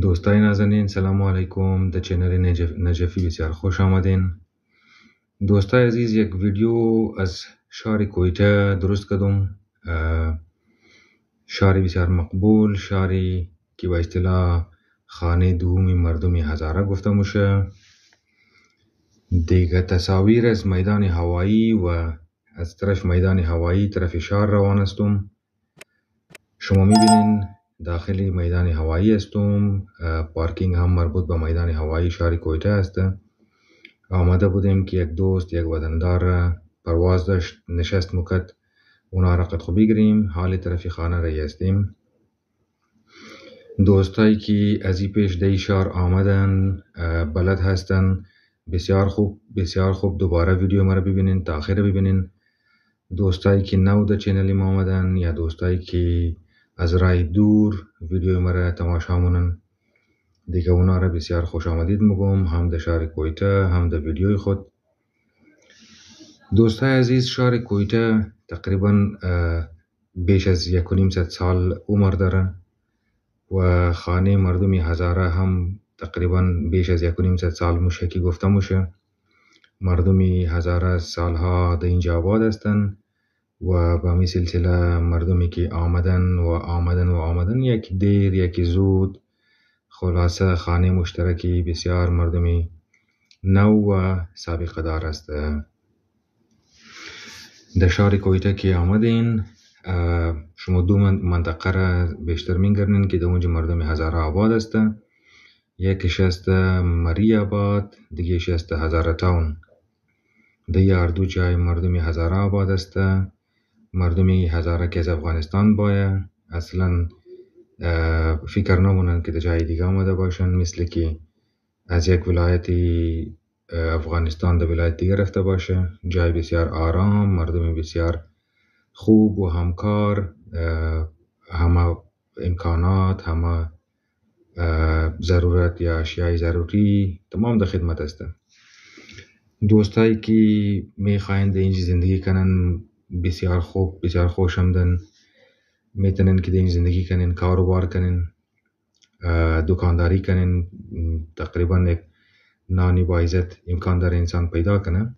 دوستای نازنین سلام علیکم در چینل نجفی بسیار خوش آمدین دوستای عزیز یک ویدیو از شعر کویته درست کردم شاری بسیار مقبول شاری که به اصطلاح خانه دومی مردم هزاره گفته میشه دیگه تصاویر از میدان هوایی و از طرف میدان هوایی طرف شار روان استم شما میبینین داخل میدان هوایی هستم پارکینگ هم مربوط به میدان هوایی شهر کوئٹه است آمده بودیم که یک دوست یک وطندار پرواز داشت نشست مکت اونا را قد خوبی گریم حال طرفی خانه رای هستیم دوستایی که از این پیش دی شهر آمدن بلد هستن بسیار خوب بسیار خوب دوباره ویدیو مرا ببینین تا آخر ببینین دوستایی که نو در چینل ما آمدن یا دوستایی که از رای دور ویدیوی مرا تماشا مونن دیگه اونا بسیار خوش آمدید مگم هم در شهر کویته هم در ویدیوی خود دوستای عزیز شهر کویته تقریبا بیش از یک و سال عمر داره و خانه مردمی هزاره هم تقریبا بیش از یک و سال موشه که گفته موشه مردم هزاره سالها در اینجا آباد هستند و با می سلسله مردمی که آمدن و آمدن و آمدن یکی دیر یکی زود خلاصه خانه مشترکی بسیار مردمی نو و سابقه دار است در شهر کویته که آمدین شما دو منطقه را بیشتر میگردین که در اونجا مردم هزاره آباد است یکیش است مری آباد دیگهش است هزاره تاون دیگه اردو جای مردم هزاره آباد است مردمی هزاره که از افغانستان بایه اصلا فکر نمونند که در جای دیگه آمده باشن مثل که از یک ولایت افغانستان در ولایت دیگه رفته باشه جای بسیار آرام مردم بسیار خوب و همکار همه امکانات همه ضرورت یا اشیای ضروری تمام در خدمت هستن دوستایی که میخواین در اینجا زندگی کنن بسیار خوب بسیار خوش آمدن میتونن که در این زندگی کنن کاروبار کنن دکانداری کنن تقریبا یک نانی با عزت امکان داره انسان پیدا کنه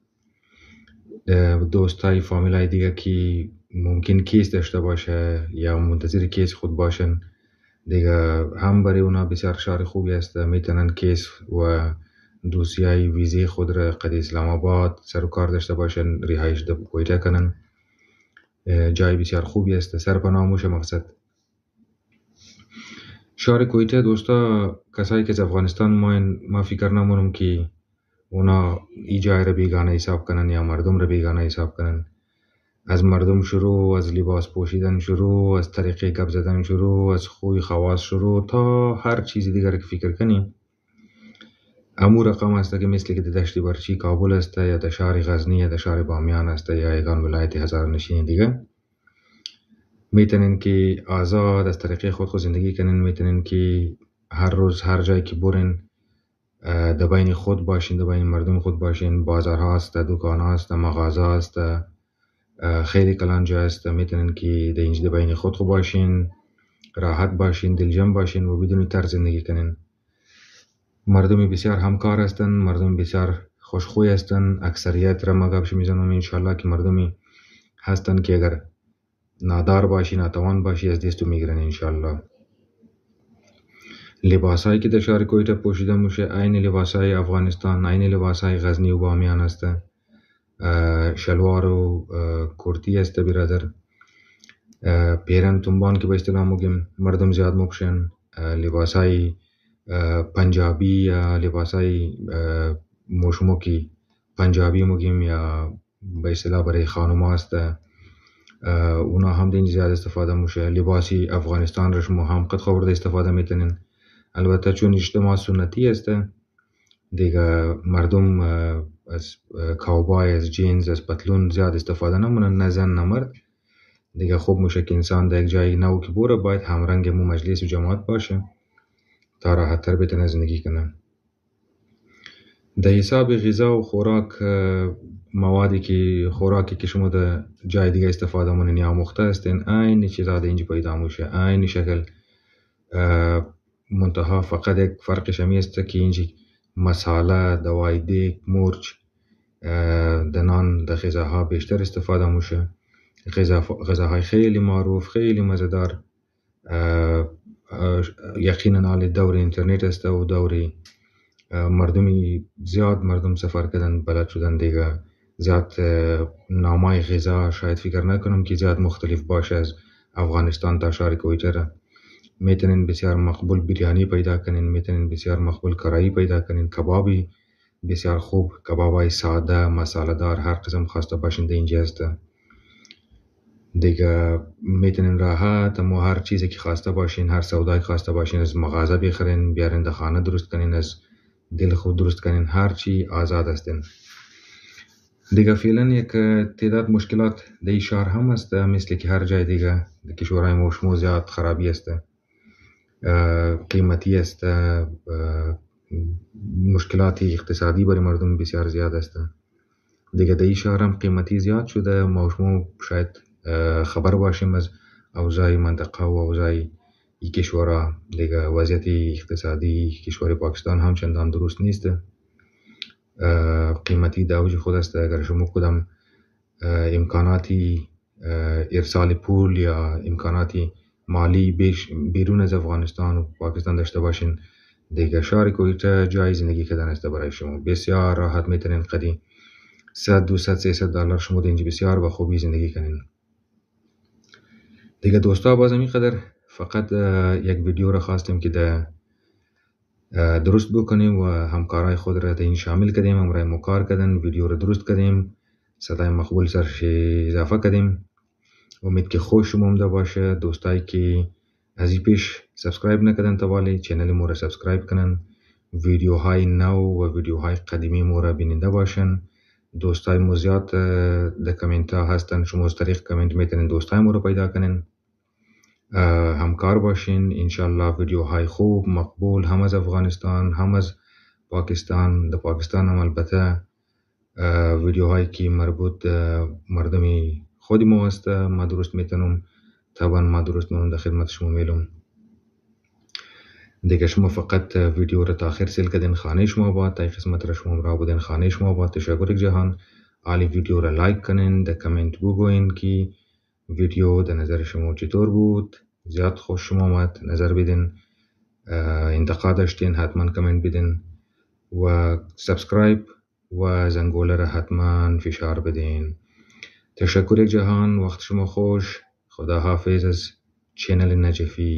دوستای فامیلای دیگه که ممکن کیس داشته باشه یا منتظر کیس خود باشن دیگه هم برای اونا بسیار شهر خوبی است میتونن کیس و دوسیای ویزه خود را قد اسلام آباد سر و کار داشته باشن رهایش کویته کنن جای بسیار خوبی است سر پناه مقصد شهر کویته دوستا کسایی که از افغانستان ما, ما فکر نمونم که اونا ای جای را بیگانه حساب کنن یا مردم را بیگانه حساب کنن از مردم شروع از لباس پوشیدن شروع از طریق گپ زدن شروع از خوی خواص شروع تا هر چیزی دیگر که فکر کنی. امو رقم است که مثل که دشت برچی کابل است یا دشار غزنی یا دشار بامیان است یا یگان ولایت هزار نشین دیگه میتونین که آزاد از طریق خود خود زندگی کنین میتونین که هر روز هر جایی که برین در بین خود باشین در بین مردم خود باشین بازار هاست دکان هاست مغازه هاست خیلی کلان جا است میتونین که در اینجا در بین خود باشین راحت باشین دلجم باشین و بدون تر زندگی کنین مردم بسیار همکار هستند مردم بسیار خوشخوی هستند اکثریت را ما گپش میزنم انشالله که مردمی هستند که اگر نادار باشی ناتوان باشی از دستو میگیرن انشالله لباسایی که در شهر کویتا پوشیده میشه عین لباسای افغانستان عین لباسای غزنی و بامیان است شلوار و کرتی است برادر پیرن تنبان که به اصطلاح مگیم مردم زیاد مپشن لباسای पंजाबी या لباسای موش موکی पंजाबी موگیم یا به اصطلاح برای خانوماست اونا هم دین زیاد استفاده موشه لباسی افغانستان رش مو هم قد خورده استفاده میتنین البته چون اجتماع سنتی است دیگه مردم از کاوبای از جینز از پتلون زیاد استفاده نمونن نه زن نه مرد دیگه خوب میشه که انسان در یک جای نو که بوره باید همرنگ مو مجلس و جماعت باشه تا راحتتر بتونه زندگی کنن. در حساب غذا و خوراک موادی که خوراکی که شما در جای دیگه استفاده مونین یا آموخته هستین عین چیزا در اینجا پیدا میشه عین شکل منتها فقط یک فرقش همی است که اینجا مساله، دوای دیک، مرچ در نان در غذاها بیشتر استفاده میشه غذاهای خیلی معروف خیلی مزدار یقینا حال دور اینترنت است و دور مردمی زیاد مردم سفر کردن بلد شدن دیگه زیاد نامای غذا شاید فکر نکنم که زیاد مختلف باشه از افغانستان تا شهر کویچه میتونین بسیار مقبول بریانی پیدا کنین میتونین بسیار مقبول کرایی پیدا کنین کبابی بسیار خوب کبابای ساده مساله دار هر قسم خواسته باشین در اینجا است دیگه میتونین راحت اما هر چیزی که خواسته باشین هر سودایی که خواسته باشین از مغازه بخرین بیارین در خانه درست کنین از دل خود درست کنین هر چی آزاد هستین دیگه فعلا یک تعداد مشکلات در شهر هم است مثل که هر جای دیگه در کشورهای ما زیاد خرابی است قیمتی است مشکلات اقتصادی برای مردم بسیار زیاد است دیگه در شهر هم قیمتی زیاد شده ما شما شاید خبر bاشیم از اوضاع منطقه و اوضاع کشورها دیگه وضعیت اقتصادی کشور پاکستان هم چندان درست نیست قیمتی دوج خود است اگر شما کدام امکاناتی ارسال پول یا امکاناتی مالی بیرون از افغانستان و پاکستان داشته باشین دیگه شهر کویت جای زندگی کردن است برای شما بسیار راحت میتونین قدی 100 200 300 دلار شما دینجا بسیار با خوبی زندگی کنین دیگه دوستا بازم اینقدر فقط یک ویدیو را خواستیم که در درست بکنیم و همکارای خود را در این شامل کردیم همراه ما کار کردن ویدیو را درست کردیم صدای مقبول سرش اضافه کردیم امید که خوش شما آمده باشه دوستایی که از این پیش سابسکرایب نکردن توالی چینل ما را سابسکرایب کنن ویدیوهای نو و ویدیوهای قدیمی ما را بیننده باشن دوستایمو زیات در کامنت ها هستن شما از طریق کامنت میتونین دوستایمو رو پیدا کنین همکار باشین انشالله ویدیوهای خوب مقبول هم از افغانستان هم از پاکستان در پاکستان هم البته ویدیوهایی که مربوط مردمی خودی ما است ما درست میتونم طبعا ما درست نون در خدمت شما میلوم Diger şuma feqet vîdeo re taxir sêl kedin xanê şuma ba. Tey qismet re şuma mirab bûdin xanê şuma ba. Teşekkürek cihan. Alî vîdeo re like kinin, de koment bigoyin ki ویدیو در نظر شما چطور بود زیاد خوش شما آمد نظر بدین انتقاد داشتین حتما کمنت بدین و سبسکرایب و زنگوله را حتما فشار بدین تشکر جهان وقت شما خوش خدا حافظ از چینل نجفی